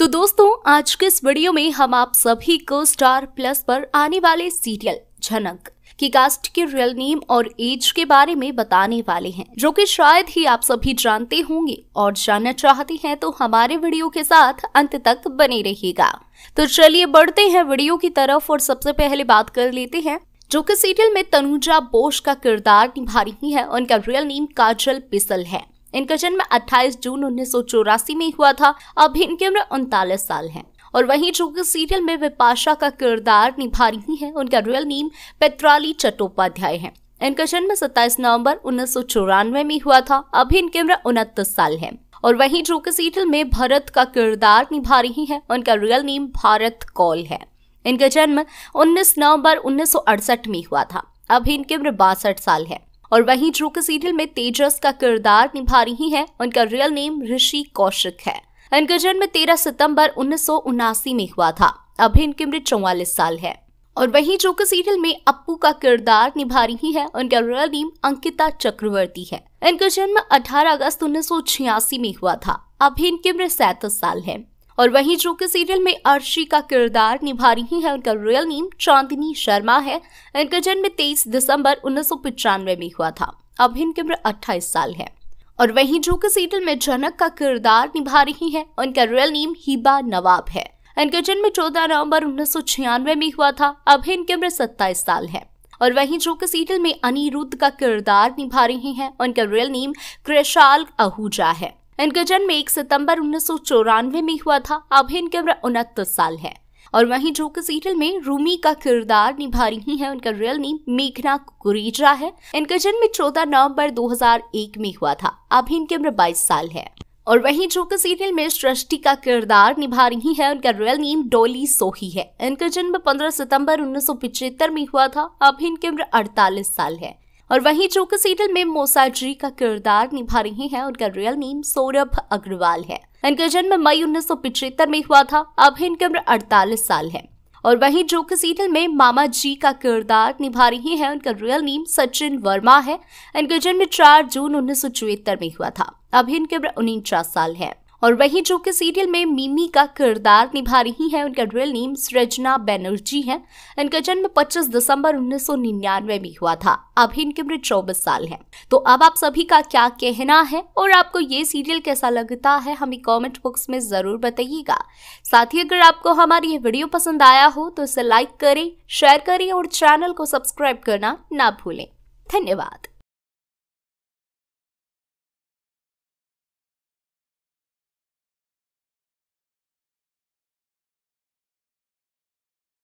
तो दोस्तों आज के इस वीडियो में हम आप सभी को स्टार प्लस पर आने वाले सीरियल झनक की कास्ट के रियल नेम और एज के बारे में बताने वाले हैं जो कि शायद ही आप सभी जानते होंगे और जानना चाहते हैं तो हमारे वीडियो के साथ अंत तक बने रहिएगा तो चलिए बढ़ते हैं वीडियो की तरफ और सबसे पहले बात कर लेते हैं जो कि सीरियल में तनुजा बोस का किरदार निभा रही है उनका रियल नेम काजल पिसल है इनका जन्म 28 जून उन्नीस में हुआ था अब इनकी उम्र उनतालीस साल है और वहीं जो कि सीरियल में विपाशा का किरदार निभा रही है उनका रियल नेम पेत्राली चट्टोपाध्याय है इनका जन्म 27 नवंबर उन्नीस में हुआ था अभी इनकी उम्र उनतीस साल है और वहीं जो कि सीरियल में भरत का किरदार निभा रही है उनका रियल नेम भारत कौल है इनका जन्म 19 नवंबर 1968 में हुआ था अभी इनकी उम्र बासठ साल है और वहीं जो कि सीरियल में तेजस का किरदार निभा रही हैं उनका रियल नेम ऋषि कौशिक है इनका जन्म 13 सितंबर उन्नीस में हुआ था अभी इनकी उम्र चौवालीस साल है और वहीं कि सीरियल में अप्पू का किरदार निभा रही है उनका रियल नेम अंकिता चक्रवर्ती है इनका जन्म 18 अगस्त उन्नीस में हुआ था अभी इनकी उम्र सैतीस साल है और वहीं जो कि सीरियल में अर्शी का किरदार निभा रही है उनका रियल नेम चांदनी शर्मा है इनका जन्म तेईस दिसंबर उन्नीस में हुआ था अब इनकी उम्र अट्ठाईस साल है और वहीं जो कि सीरियल में जनक का किरदार निभा रही है उनका रियल नेम हिबा नवाब है इनका जन्म 14 नवंबर उन्नीस में हुआ था अब इनकी उम्र सत्ताईस साल है और वहीं जो कि सीरियल में अनिरुद्ध का किरदार निभा रही हैं उनका रियल नेम कृषाल आहूजा है इनका जन्म एक सितंबर उन्नीस में हुआ था अब इनकी उम्र उनतीस साल है और वहीं जो कि सीरियल में रूमी का किरदार निभा रही है उनका रियल नेम मेघना कुरेजा है इनका जन्म 14 नवंबर 2001 में हुआ था अभी इनकी उम्र 22 साल है और वहीं जो कि सीरियल में सृष्टि का किरदार निभा रही है उनका रियल नेम डोली सोही है इनका जन्म 15 सितंबर उन्नीस में हुआ था अभी इनकी उम्र अड़तालीस साल है और वहीं जो कि सीरियल में मोसाजी का किरदार निभा रहे हैं उनका रियल नेम सौरभ अग्रवाल है इनका जन्म मई उन्नीस में हुआ था अब इनकी उम्र अड़तालीस साल है और वहीं जो सीरियल में मामा जी का किरदार निभा रही हैं उनका रियल नेम सचिन वर्मा है इनका जन्म चार जून उन्नीस में हुआ था अब इनकी उम्र उनचास साल है और वहीं जो कि सीरियल में मिमी का किरदार निभा रही हैं उनका रियल नेम सृजना बैनर्जी है इनका जन्म 25 दिसंबर 1999 में हुआ था अभी इनकी उम्र चौबीस साल है तो अब आप सभी का क्या कहना है और आपको ये सीरियल कैसा लगता है हमें कॉमेंट बॉक्स में जरूर बताइएगा साथ ही अगर आपको हमारी ये वीडियो पसंद आया हो तो इसे लाइक करें शेयर करें और चैनल को सब्सक्राइब करना ना भूलें धन्यवाद